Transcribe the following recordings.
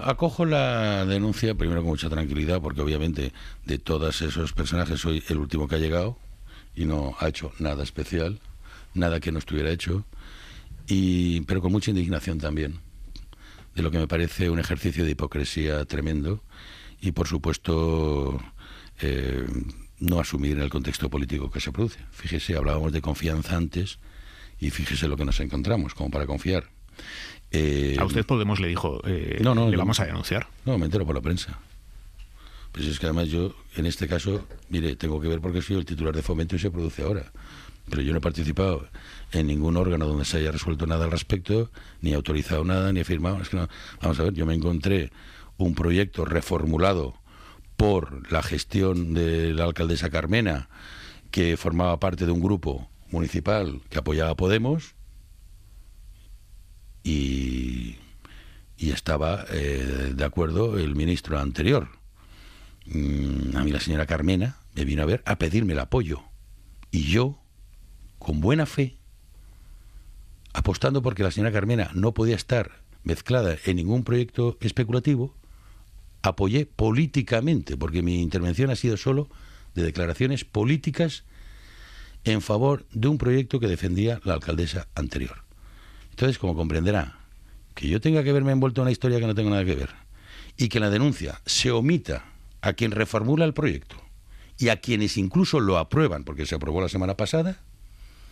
Acojo la denuncia primero con mucha tranquilidad porque obviamente de todos esos personajes soy el último que ha llegado y no ha hecho nada especial, nada que no estuviera hecho, pero con mucha indignación también de lo que me parece un ejercicio de hipocresía tremendo y por supuesto eh, no asumir en el contexto político que se produce. Fíjese, hablábamos de confianza antes y fíjese lo que nos encontramos, como para confiar. Eh, a usted Podemos le dijo, eh, le vamos a denunciar. No, me entero por la prensa. Pues es que además yo, en este caso, mire, tengo que ver porque soy el titular de fomento y se produce ahora. Pero yo no he participado en ningún órgano donde se haya resuelto nada al respecto, ni he autorizado nada, ni he firmado. Vamos a ver, yo me encontré un proyecto reformulado por la gestión de la alcaldesa Carmena, que formaba parte de un grupo municipal que apoyaba a Podemos, y, estaba eh, de acuerdo el ministro anterior. Mm, a mí la señora Carmena me vino a ver a pedirme el apoyo y yo, con buena fe, apostando porque la señora Carmena no podía estar mezclada en ningún proyecto especulativo, apoyé políticamente, porque mi intervención ha sido solo de declaraciones políticas en favor de un proyecto que defendía la alcaldesa anterior. Entonces, como comprenderá, que yo tenga que verme envuelto en una historia que no tengo nada que ver y que la denuncia se omita a quien reformula el proyecto y a quienes incluso lo aprueban, porque se aprobó la semana pasada.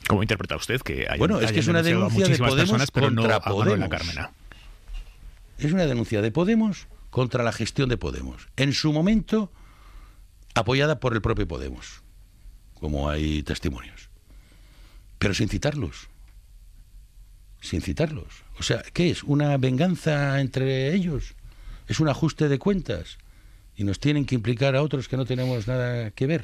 ¿Cómo interpreta usted que hay Bueno, es que es una denuncia de Podemos contra Podemos. Carmena. Es una denuncia de Podemos contra la gestión de Podemos. En su momento, apoyada por el propio Podemos, como hay testimonios. Pero sin citarlos sin citarlos. O sea, ¿qué es? ¿Una venganza entre ellos? ¿Es un ajuste de cuentas? ¿Y nos tienen que implicar a otros que no tenemos nada que ver?